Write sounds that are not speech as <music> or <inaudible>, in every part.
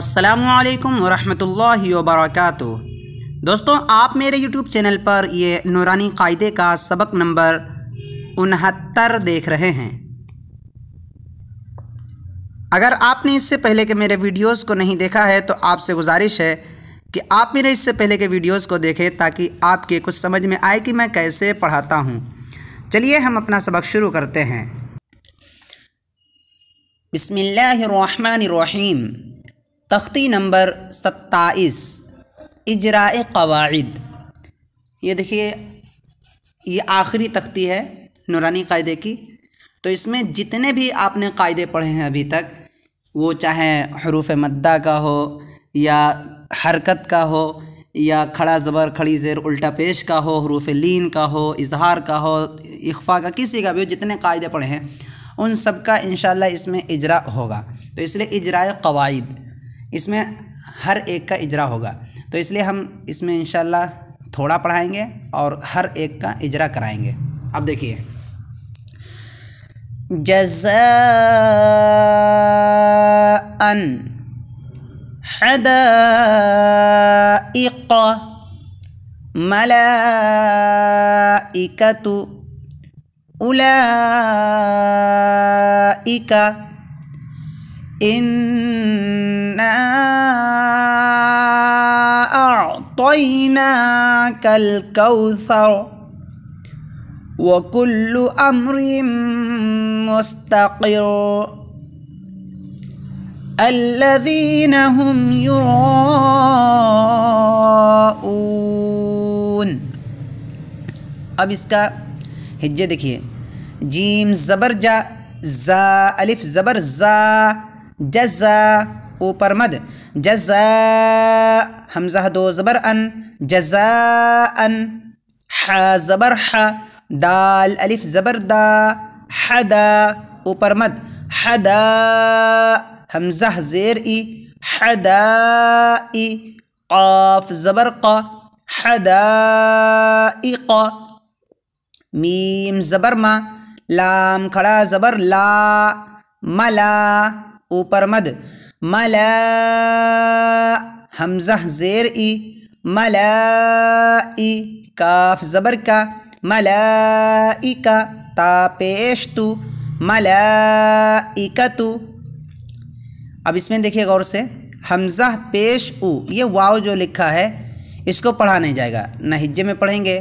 असलकम वरहमतुल्लाहि वबरकاتہ दोस्तों आप मेरे यूट्यूब चैनल पर ये नूरानी कायदे का सबक नंबर उनहत्तर देख रहे हैं अगर आपने इससे पहले के मेरे वीडियोस को नहीं देखा है तो आपसे गुजारिश है कि आप मेरे इससे पहले के वीडियोस को देखें ताकि आपके कुछ समझ में आए कि मैं कैसे पढ़ाता हूँ चलिए हम अपना सबक शुरू करते हैं रही तख्ती नंबर सत्ताईस इजरा कवायद ये देखिए ये आखिरी तख्ती है नूरानी कायदे की तो इसमें जितने भी आपने कायदे पढ़े हैं अभी तक वो चाहे हरूफ मद्दा का हो या हरकत का हो या खड़ा ज़बर खड़ी ज़ेर उल्टा पेश का हो हरूफ लीन का हो इजहार का हो इख्फा का किसी का भी हो जितने कायदे पढ़े हैं उन सब का इन इसमें इजरा होगा तो इसलिए इजरा कवायद इसमें हर एक का इजरा होगा तो इसलिए हम इसमें इन थोड़ा पढ़ाएंगे और हर एक का इजरा कराएंगे अब देखिए जजा मल इकतु उला इका إنا أعطيناك الكوثر وكل أمر مستقر الذين هم يراءون اس کا हिज्जे देखिए जीम زبر جا زا الف زبر زا جزا اوپر مد جزا حمزه دو زبر ان جزا ان ح زبر ح دال الف زبر دا حدا اوپر مد حدا حمزه زير اي حدا اي قاف زبر قا حدائق ميم زبر ما لام كرا زبر لا ملا ऊपर मद मला हमजह जेर ई मला ई काफ ज़बर का मला ई का तापेश तू मला ई का अब इसमें देखिए गौर से हमजह पेश उ ये वाव जो लिखा है इसको पढ़ा नहीं जाएगा ना हिज्जे में पढ़ेंगे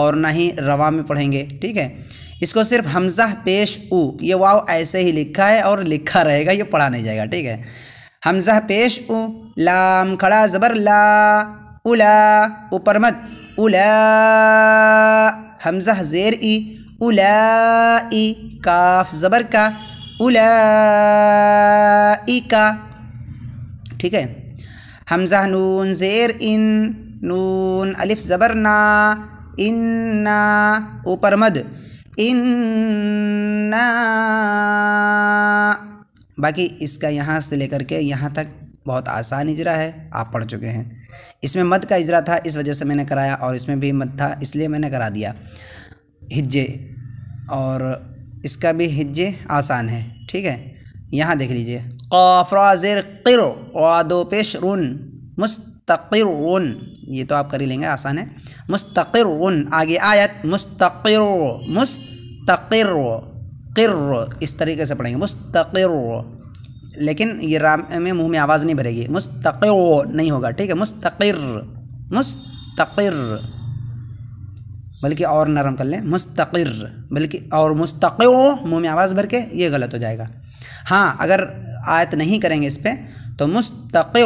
और ना ही रवा में पढ़ेंगे ठीक है इसको सिर्फ हमजा पेश उ ये वाव ऐसे ही लिखा है और लिखा रहेगा ये पढ़ा नहीं जाएगा ठीक है हमजा पेश उ लाम खड़ा ज़बर ला उला ऊपर मत उला हमजा जेर ई उला ई काफ ज़बर का उला ई का ठीक है हमजा नून जेर इन नून अलिफ ज़बर ना इन्ना ऊपर मद इन्ना बाकी इसका यहाँ से लेकर के यहाँ तक बहुत आसान इजरा है आप पढ़ चुके हैं इसमें मद का इजरा था इस वजह से मैंने कराया और इसमें भी मद था इसलिए मैंने करा दिया हिज्जे और इसका भी हिज्जे आसान है ठीक है यहाँ देख लीजिए काफ़राज़िर किर वादो पेश ये तो आप कर ही लेंगे आसान है मुस्तक़िर आगे आयत मुस्तक़िर मुस्तक़िर किर इस तरीके से पढ़ेंगे मुस्तक़िर लेकिन ये राम में मुंह में आवाज़ नहीं भरेगी मुस्तक़िर नहीं होगा ठीक है मुस्तक़िर मुस्तर बल्कि और नरम कर लें मुस्तक़िर बल्कि और मुस्तक़ मुंह में आवाज़ भर के ये गलत हो जाएगा हाँ अगर आयत नहीं करेंगे इस पर तो मुस्तक़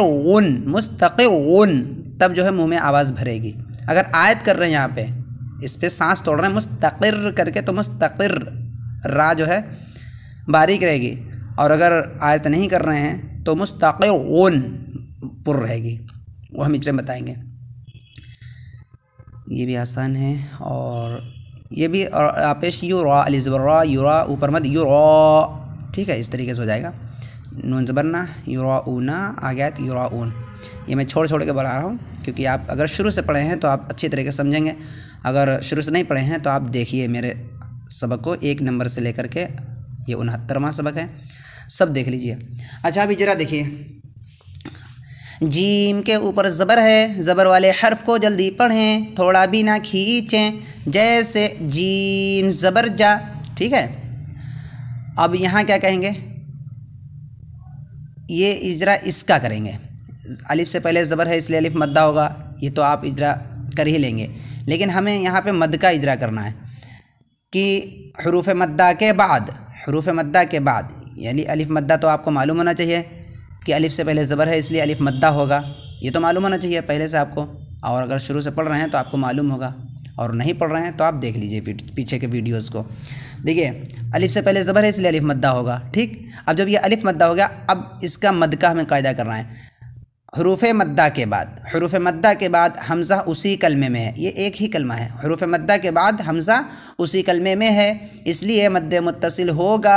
मुस्तक़ तब जो है मुंह में आवाज़ भरेगी अगर आयत कर रहे हैं यहाँ पे इस पर सांस तोड़ रहे हैं मुस्तक़िर करके तो मुस्तक़िर रा जो है बारीक रहेगी और अगर आयत नहीं कर रहे हैं तो मुस्तक़िर ओन पुर रहेगी वो हम इसलिए बताएंगे ये भी आसान है और ये भी आपेश यू रा यू यूरा ऊपर मत यू ठीक है इस तरीके से हो जाएगा नून जबरना यूरा ऊना आगयात यूरा ऊन ये मैं छोड़ छोड़ के बना रहा हूँ क्योंकि आप अगर शुरू से पढ़े हैं तो आप अच्छी तरीके से समझेंगे अगर शुरू से नहीं पढ़े हैं तो आप देखिए मेरे सबक को एक नंबर से लेकर के ये उनहत्तरवा सबक है सब देख लीजिए अच्छा अभी ज़रा देखिए जीम के ऊपर ज़बर है ज़बर वाले हर्फ को जल्दी पढ़ें थोड़ा भी ना खींचें जैसे जीम ज़बर जा ठीक है अब यहाँ क्या कहेंगे ये इजरा इसका करेंगे अलिफ से पहले ज़बर है इसलिए अलिफ मद्दा होगा ये तो आप इजरा कर ही लेंगे लेकिन हमें यहाँ पे मद का इजरा करना है कि हरूफ मद्दा के बाद हरूफ मद्दा के बाद यानी अलिफ मद्दा तो आपको मालूम होना चाहिए कि अलिफ से पहले ज़बर है इसलिए अलिफ मद्दा होगा ये तो मालूम होना चाहिए पहले से आपको और अगर शुरू से पढ़ रहे हैं तो आपको मालूम होगा और नहीं पढ़ रहे हैं तो आप देख लीजिए पीछे के वीडियोज़ को देखिए अलिफ से पहले ज़बर है इसलिए अलिफ मद्दा होगा ठीक अब जब ये अलिफ मद्दा हो गया अब इसका मद का हमें कायदा करना है हरूफ मद्दा के बाद हरूफ मद्दा के बाद हमज़ा उसी कलमे में है ये एक ही कलमा है हरूफ मद्दा के बाद हमज़ा उसी कलमे में है इसलिए मद्द मुतसिल होगा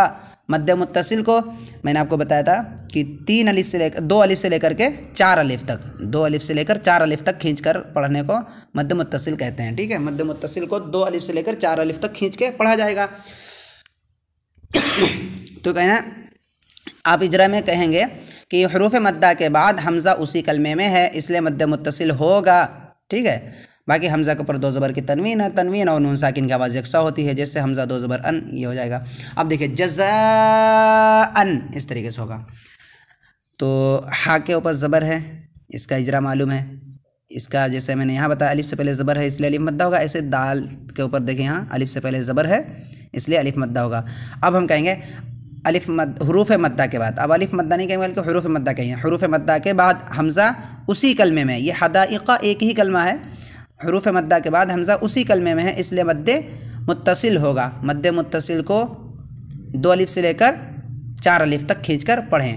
मद्द मुतसिल को मैंने आपको बताया था कि तीन अलिफ से लेकर दो अलिफ से लेकर के चार अलिफ तक दो अलिफ से लेकर चार अलिफ तक खींच कर पढ़ने को मद मुतसिल कहते हैं ठीक है मद मुतसिल को दो अलिफ से लेकर चार अलिफ तक खींच के पढ़ा जाएगा <coughs> तो कहना आप इजरा में कहेंगे कि हरूफ मद्दा के बाद हमज़ा उसी कलमे में है इसलिए मद्द मुतसिल होगा ठीक है बाकी हमज़ा के ऊपर दो ज़बर की तनवीन है तनवीन और नून साकिन की आवाज़ यकसा होती है जैसे हमज़ा दो ज़बर अन ये हो जाएगा अब देखिए जजा अन इस तरीके से होगा तो हा के ऊपर ज़बर है इसका इजरा मालूम है इसका जैसे मैंने यहाँ बताया अलिफ से पहले ज़बर है इसलिए अलिफ मद्दा होगा ऐसे दाल के ऊपर देखें यहाँ अलिफ से पहले ज़बर है इसलिए अलिफ मद्दा होगा अब हम कहेंगे अलिफ मद हरूफ मद्दा के बाद अब अलिफ मद्दा नहीं कहेंगे बल्कि हरूफ मद्दा कहेंगे हरूफ मद्दा के बाद हमज़ा उसी कलमे में ये हदाइका एक ही कलमा है हरूफ मद्दा के बाद हमज़ा उसी कलमे में है इसलिए मद मुतसिल होगा मद्द मुतसिल को दो अलिफ से लेकर चार अलिफ तक खींच कर पढ़ें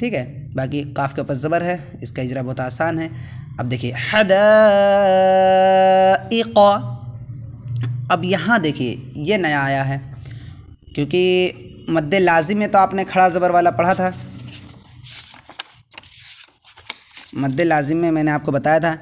ठीक है बाकी काफ के ऊपर ज़बर है इसका इजरा बहुत आसान है अब देखिए हद अब यहाँ देखिए ये नया आया है क्योंकि मद लाजिम में तो आपने खड़ा ज़बर वाला पढ़ा था मद्द लाजिम में मैंने आपको बताया था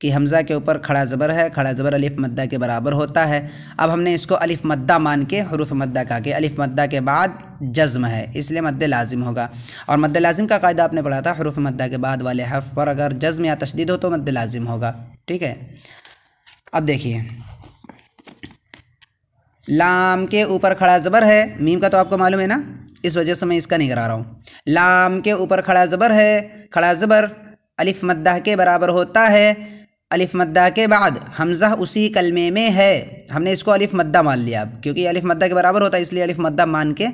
कि हमज़ा के ऊपर खड़ा ज़बर है खड़ा ज़बर अलिफ मद्दा के बराबर होता है अब हमने इसको अलिफ मद्दा मान के हरूफ मद्दा कहा कि अलिफ मद्दा के बाद जज्म है इसलिए मद्द लाजिम होगा और मद्द लाजिम का कायदा आपने पढ़ा था हरूफ मद्दा के बाद वाले हफ पर अगर जज्म या तशदीद हो तो मद्द लाजिम होगा ठीक है अब देखिए लाम के ऊपर खड़ा ज़बर है मीम का तो आपको मालूम है ना इस वजह से मैं इसका नहीं करा रहा हूँ लाम के ऊपर खड़ा ज़बर है खड़ा ज़बर अलिफ मद्दा के बराबर होता है अलिफ मद्दा के बाद हमज़ा उसी कलमे में है हमने इसको अलिफ मद्दा मान लिया अब क्योंकि अलिफ मद्दा के बराबर होता है इसलिए अलिफ मद्दा मान के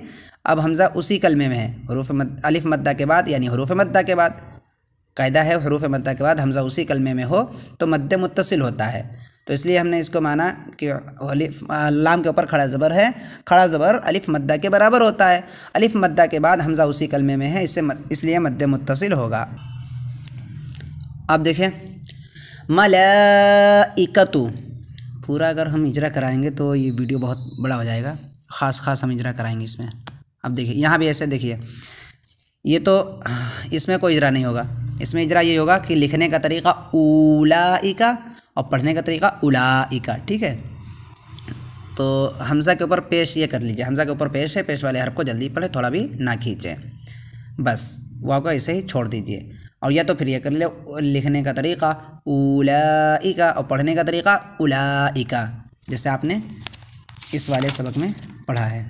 अब हमज़ा उसी कलमे में है हरूफ मद अलिफ मद्दा के बाद यानी हरूफ मद्दा के बाद कायदा है हरूफ मद्दा के बाद हमज़ा उसी कलमे में हो तो मद्द मुतसिल होता है तो इसलिए हमने इसको माना कि अलिफ लाम के ऊपर खड़ा ज़बर है खड़ा ज़बर अलिफ मद्दा के बराबर होता है अलिफ मद्दा के बाद हमज़ा उसी कलमे में है इससे इसलिए मद्द मुतसिल होगा आप देखें मलाइकतु पूरा अगर हम इजरा कराएंगे तो ये वीडियो बहुत बड़ा हो जाएगा ख़ास ख़ास हम इजरा कराएंगे इसमें अब देखिए यहाँ भी ऐसे देखिए ये तो इसमें कोई इजरा नहीं होगा इसमें इजरा ये होगा कि लिखने का तरीका ऊलाइका और पढ़ने का तरीका उलाइका ठीक है तो हमज़ा के ऊपर पेश ये कर लीजिए हमज़ा के ऊपर पेश है पेश वाले हर को जल्दी पढ़े थोड़ा भी ना खींचें बस वह को इसे ही छोड़ दीजिए और या तो फिर ये कर ले लिखने का तरीका उलाइका और पढ़ने का तरीका उलाइका जैसे आपने इस वाले सबक में पढ़ा है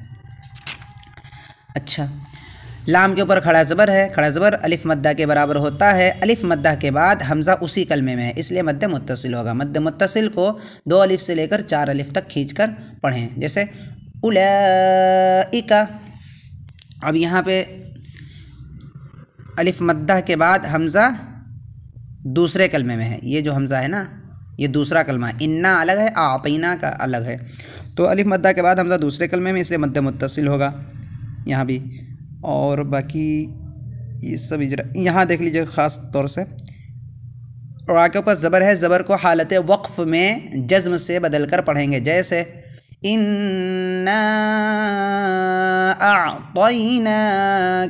अच्छा लाम के ऊपर खड़ा ज़बर है खड़ा ज़बर अलिफ मद्दा के बराबर होता है अलिफ मद्दा के बाद हमज़ा उसी कलमे में है इसलिए मद मुतसिल होगा मद मुतसिल को दो अलिफ से लेकर चार अलिफ तक खींच कर पढ़ें जैसे उलइका अब यहाँ पे अलिफ मद्दा के बाद हमज़ा दूसरे कलमे में है ये जो हमज़ा है ना ये दूसरा कलमा है इन्ना अलग है आतना का अलग है तो अलिफ मद्दा के बाद हमज़ा दूसरे कलमे में इसलिए मद मुतसिल होगा यहाँ भी और बाकी ये सब इजरा यहाँ देख लीजिए ख़ास तौर से और आगे पास ज़बर है ज़बर को हालत वक्फ़ में जज्म से बदल कर पढ़ेंगे जैसे इन्ना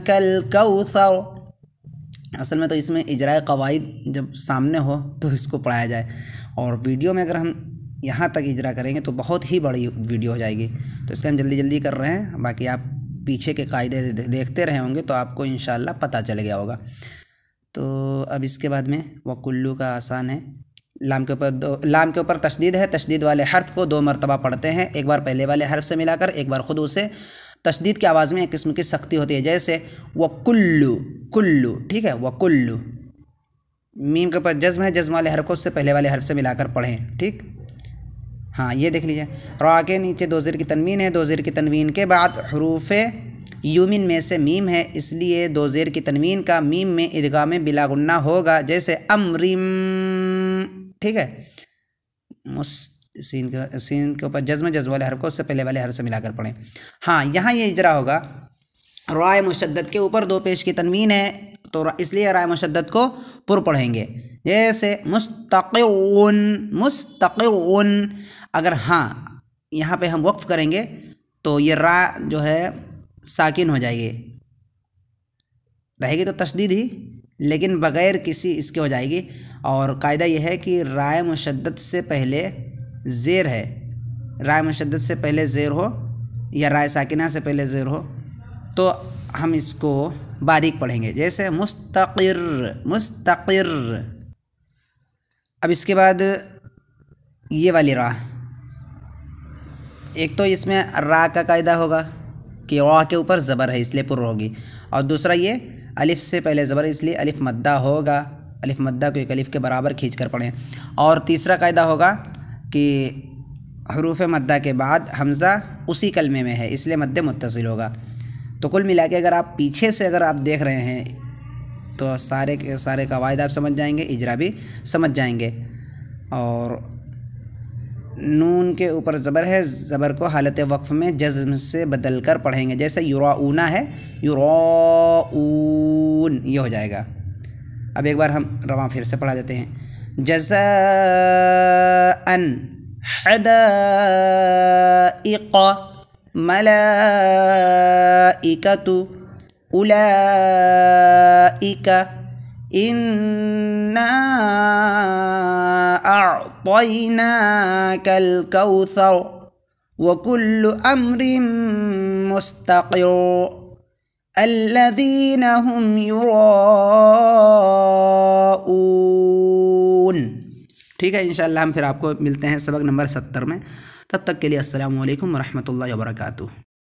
कल कौसर असल में तो इसमें इजरा कवायद जब सामने हो तो इसको पढ़ाया जाए और वीडियो में अगर हम यहाँ तक इजरा करेंगे तो बहुत ही बड़ी वीडियो हो जाएगी तो इसलिए हम जल्दी जल्दी कर रहे हैं बाकी आप पीछे के कायदे देखते रहे होंगे तो आपको इन पता चल गया होगा तो अब इसके बाद में वह कुल्लू का आसान है लाम के ऊपर दो लाम के ऊपर तशदीद है तशदीद वाले हर्फ को दो मरतबा पढ़ते हैं एक बार पहले वाले हर्फ से मिलाकर एक बार ख़ुद उसे तशदीद की आवाज़ में एक किस्म की सख्ती होती है जैसे वह कुल्लू कुल्लू ठीक है कुल्लू मीम के ऊपर जज्म है जज्म वाले हर्फ को उससे पहले वाले हर्फ से मिलाकर पढ़ें ठीक हाँ ये देख लीजिए रा के नीचे दो ज़र की तनवीन है दो ज़ेर की तनवीन के बाद हरूफ यूमिन में से मीम है इसलिए दो ज़ेर की तनवीन का मीम में ईदगाह में बिलागुन्ना होगा जैसे अमरिम ठीक है मुस सीन के सीन के ऊपर जज्म जज वाले हर को उससे पहले वाले हर से मिलाकर पढ़ें हाँ यहाँ ये इजरा होगा राय मुशद्दत के ऊपर दो पेश की तनवीन है तो इसलिए राय मुशद्दत को पुर पढ़ेंगे जैसे मुस्तक मुस्तक अगर हाँ यहाँ पे हम वक्फ़ करेंगे तो ये रा जो है साकिन हो जाएगी रहेगी तो तशदीद ही लेकिन बग़ैर किसी इसके हो जाएगी और कायदा यह है कि राय मुशद्दत से पहले ज़ेर है राय मुशद्दत से पहले ज़ेर हो या राय साकिना से पहले ज़ेर हो तो हम इसको बारीक पढ़ेंगे जैसे मुस्तक़िर मुस्तक़िर अब इसके बाद ये वाली रा एक तो इसमें रा का कायदा होगा कि वा के ऊपर ज़बर है इसलिए पुर होगी और दूसरा ये अलिफ़ से पहले ज़बर इसलिए अलिफ मद्दा होगा अलिफ मद्दा को एक अलिफ के बराबर खींच कर पढ़ें और तीसरा कायदा होगा कि हरूफ मद्दा के बाद हमज़ा उसी कलमे में है इसलिए मद्द मुतसिल होगा तो कुल मिला के अगर आप पीछे से अगर आप देख रहे हैं तो सारे के सारे कवायद आप समझ जाएंगे इजरा भी समझ जाएंगे और नून के ऊपर ज़बर है ज़बर को हालत वक्फ़ में जज्म से बदल कर पढ़ेंगे जैसे यूरोना है यूरोन ये हो जाएगा अब एक बार हम रवा फिर से पढ़ा देते हैं जजन हदइक मलाइकतु أولئك إنا أعطيناك الكوثر وكل أمر مستقر الذين هم يراءون ٹھیک ہے انشاءاللہ ہم پھر آپ کو ملتے ہیں سبق نمبر ستر میں تب تک کے لیے السلام علیکم ورحمۃ اللہ وبرکاتہ